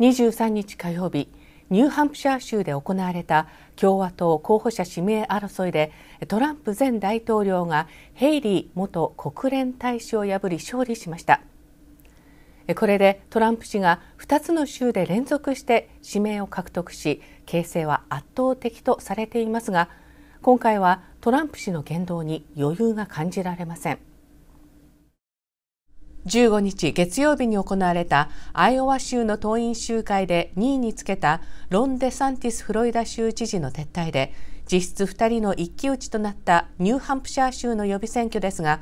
23日火曜日ニューハンプシャー州で行われた共和党候補者指名争いでトランプ前大統領がヘイリー元国連大使を破り勝利しましたこれでトランプ氏が2つの州で連続して指名を獲得し形勢は圧倒的とされていますが今回はトランプ氏の言動に余裕が感じられません15日月曜日に行われたアイオワ州の党員集会で2位につけたロン・デサンティス・フロイダ州知事の撤退で実質2人の一騎打ちとなったニューハンプシャー州の予備選挙ですが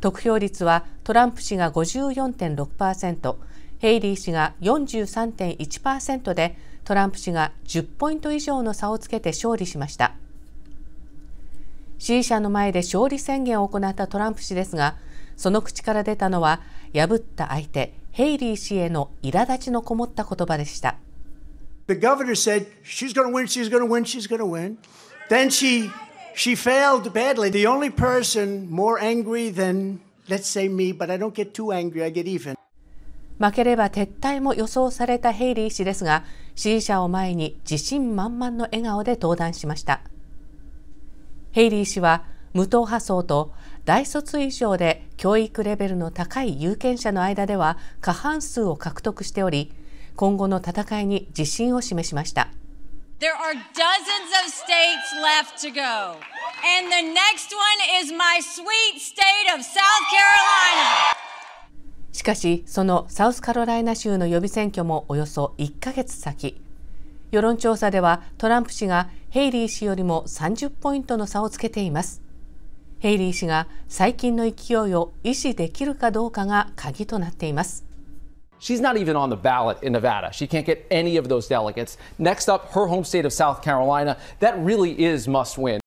得票率はトランプ氏が54.6%ヘイリー氏が43.1%でトランプ氏が10ポイント以上の差をつけて勝利しました支持者の前で勝利宣言を行ったトランプ氏ですがその口から出たのは破った相手ヘイリー氏への苛立ちのこもった言葉でした。The governor said, she's going to win, she's going to win, she's going to win. Then she, she failed badly. The only person more angry than, let's say me, but I don't get too angry, I get even. 負ければ撤退も予想されたヘイリー氏ですが、支持者を前に自信満々の笑顔で登壇しました。ヘイリー氏は無党派層と大卒以上で教育レベルの高い有権者の間では過半数を獲得しており今後の戦いに自信を示しました。There are dozens of states left to go. And the next one is my sweet state of South Carolina. しかし、そのサウスカロライナ州の予備選挙もおよそ1ヶ月先。世論調査ではトランプ氏がヘイリー氏よりも30ポイントの差をつけています。ヘイリー氏が最近の勢いを維持できるかどうかが鍵となっています。She's not even on the ballot in Nevada. She can't get any of those delegates. Next up, her home state of South Carolina. That really is must win.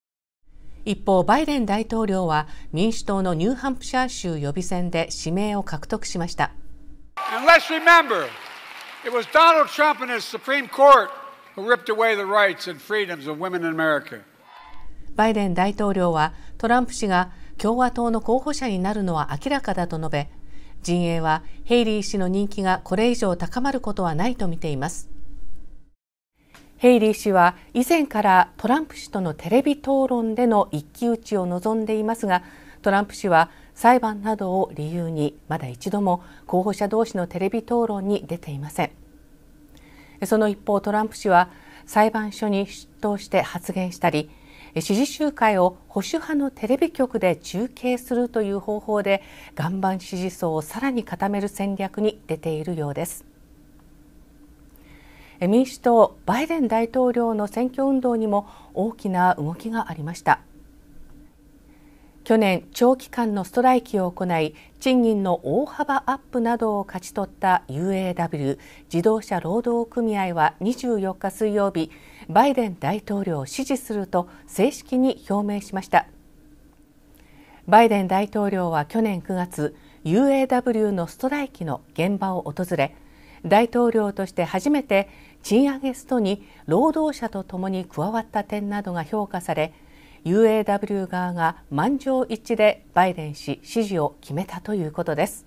一方、バイデン大統領は民主党のニューハンプシャー州予備選で指名を獲得しました。And let's remember, it was Donald Trump and his Supreme Court who ripped away the rights and freedoms of women in America. バイデン大統領はトランプ氏が共和党の候補者になるのは明らかだと述べ陣営はヘイリー氏の人気がこれ以上高まることはないと見ていますヘイリー氏は以前からトランプ氏とのテレビ討論での一騎打ちを望んでいますがトランプ氏は裁判などを理由にまだ一度も候補者同士のテレビ討論に出ていませんその一方トランプ氏は裁判所に出頭して発言したり支持集会を保守派のテレビ局で中継するという方法で岩盤支持層をさらに固める戦略に出ているようです。民主党バイデン大統領の選挙運動にも大きな動きがありました。去年長期間のストライキを行い賃金の大幅アップなどを勝ち取った UAW 自動車労働組合は24日水曜日バイデン大統領を支持すると正式に表明しましたバイデン大統領は去年9月 UAW のストライキの現場を訪れ大統領として初めて賃上げストに労働者とともに加わった点などが評価され UAW 側が満場一致でバイデン氏支持を決めたということです。